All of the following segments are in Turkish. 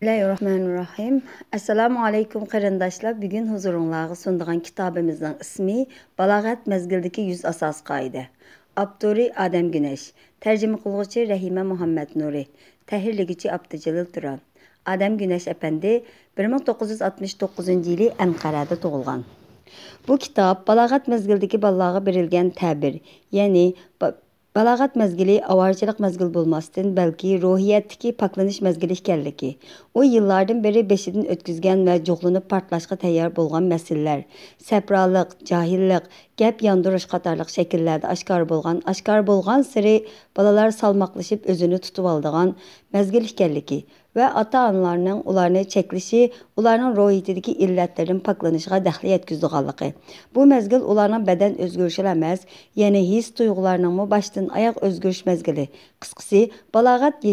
Bismillahirrahmanirrahim. Assalamu Alaikum qarindoshlar. bugün huzuringizga sundigan kitabımızın ismi Balagat mazgildagi 100 Asas qoida. Avtori Adam Güneş. Tarjima qiluvchi Rahime Muhammed Nuri. Tahrirlegichi Abdujalil Duran. Adam Güneş efendi 1969-yili Anqarada tug'ilgan. Bu kitap Balagat mazgildagi ballog'i berilgan ta'bir, ya'ni balog'at mazgili ovorchilik mazgil bo'lmasdan balki ruhiyatdagi paklanish mazgili ekanligi u yillardan beri beshidan o'tkazgan va jo'g'linib portlashga tayyor bo'lgan masalalar saproliq johillik gap yondirish qatorliq shakllarda oshkor bo'lgan oshkor bo'lgan siri bolalar salmoqlashib o'zini tutib oldigan mazgil ekanligi və ata-analarının onların çəkilişi, onların ruh ihdidiki illətlərin paklanışına dəxliyyət güzdüğalıqı. Bu məzgil onların bədən özgürüşələməz, yəni his duyğularının mı başdan ayaq özgürüş məzgili. Qısqısı, balağat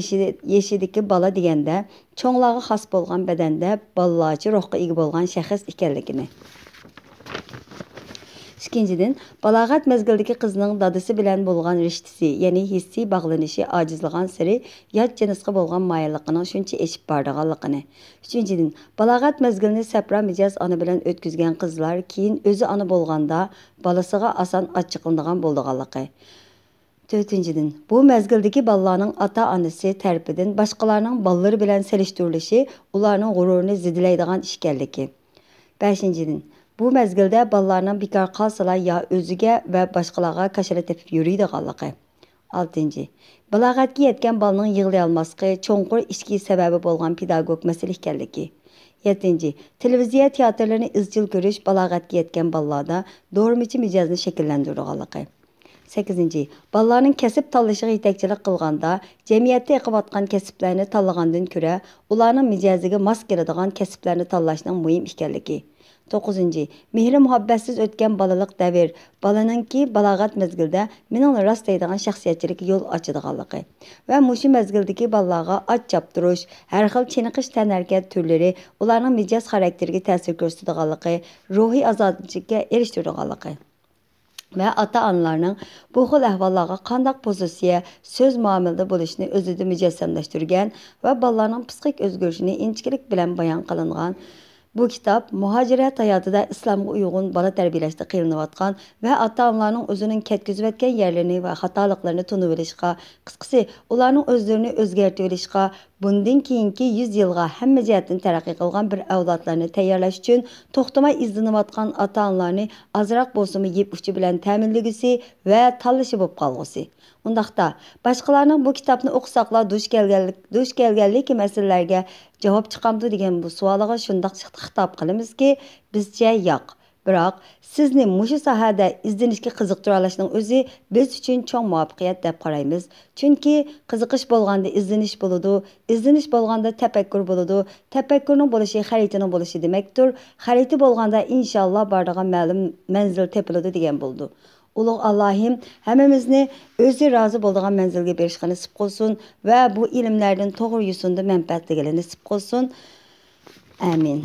yeşidiki bala deyəndə, çoğlağı xas bolğan bədəndə ballacı ruhqa igi bolğan şəxs ikənligini. 3. بالاغەت مەزگىلدىكى قىزنىڭ دادىسى بىلەن болған رىشتىسى яғни hissiy باغلىنىشى ажызылған سىرى يات جىنسقا بولغان مايىللىقىنىڭ شۇنچە ئېشىپ بارىدىغانلىقىنى ئۈچىنچىدىن بالاغەت مەزگىلىنى سەپرا مىجەز ئانا بىلەن ئۆتكۈزگەن قىزلار كېيىن ئۆزى ئانا بولغاندا بالىسىغا ئاسان ئاچچىقلىنىدىغان بولىدىغانلىقى تۆتىنچىدىن بۇ مەزگىلدىكى بالىلارنىڭ ئاتا ئانىسى تەرىپىدىن باشقىلارنىڭ بالىلىرى بىلەن سېلىشتۇرۇلۇشى ئۇلارنىڭ غۇرۇرىنى زىدىلەيدىغان ئىشكەنلىكى بەشىنچىدىن Bu məzgildə ballarının bikar qalsalar ya özügə və başqalarına kaşala tepib yürüydiganlığı. 6. Balağatga yetgan balning yig'lay olmasligi cho'nqur ichki sababi bo'lgan pedagog masala ekanligi. 7. Televiziya teatrlarini izchil ko'rish balog'atga yetgan ballarda do'rmichi mijozni shakllantirganligi. 8. Ballarning kasb tanlashiga yetakchilik qilganda, jamiyatda yiqiyotgan kasblarni tanlagandan ko'ra, ularning mijoziga mos keladigan kasblarni tanlashning muhim ekanligi. 9-cı. Mehri muhabbətsiz ötən balalıq dəvir. Balanınki balağat məzgildə menin rast deyilən şəxsiyyətçilik yol açıdığanlığı və muşi məzgildəki balağa aç çapdırış, hər xil çiniqiş tən hərəkət türləri, onların miqyas xarakterə təsir göstərdiğanlığı, ruhi azadlığa erişdirdiğanlığı və ata-analarının bu xil əhvallarga qandaq pozisiya, söz müamilədə buluşunu özüdə mücəssəmləşdirgən və balaların psixik özgürlüyünü inçikilik bilən bayan qılınğan Bu kitap muhacirat hayatida islomga uyg'un bola tarbiyalashda qilinayotgan va ota-onalarning o'zining ketkizayotgan yerlarini va xatoliklarni tunib olishga, qisqasi özlerini o'zlarini o'zgartirishga, bundan keyingi 100 yilga hamma jihatdan taraqqiy qilgan bir avlodlarni tayyorlash uchun to'xtamay izlanayotgan ota onalarni ozroq bo'lsimi yeb uchi bilan ta'minlagisi va tanlashi bo'lib qolg'usi undaqda boshqalarning bu kitobni o'qisaqlar duch kelganlik duch kelganlik masalalarga javob chiqamdi degan bu savoliga shundoq xitob qilamizki bizcha yo'q Biroq sizni mushu sohada izlanishga qiziqtira olishning o'zi biz için çok muvaffaqiyat deb qaraymiz. çünkü qiziqish bo'lganda izlanish bo'ladi, izlanish bo'lganda tafakkur bo'ladi, tafakkurning bo'lishi xaritaning bo'lishi demakdir. Xarita bo'lganda inshaalloh boradigan ma'lum manzil tepiladi degan bo'ldi. Uluq Allahim hemimizni özü razı bulduğun menzilge bir işe nisip olsun ve bu ilimlerden doğru yusundu menfaatli gelin nisip olsun. Amin.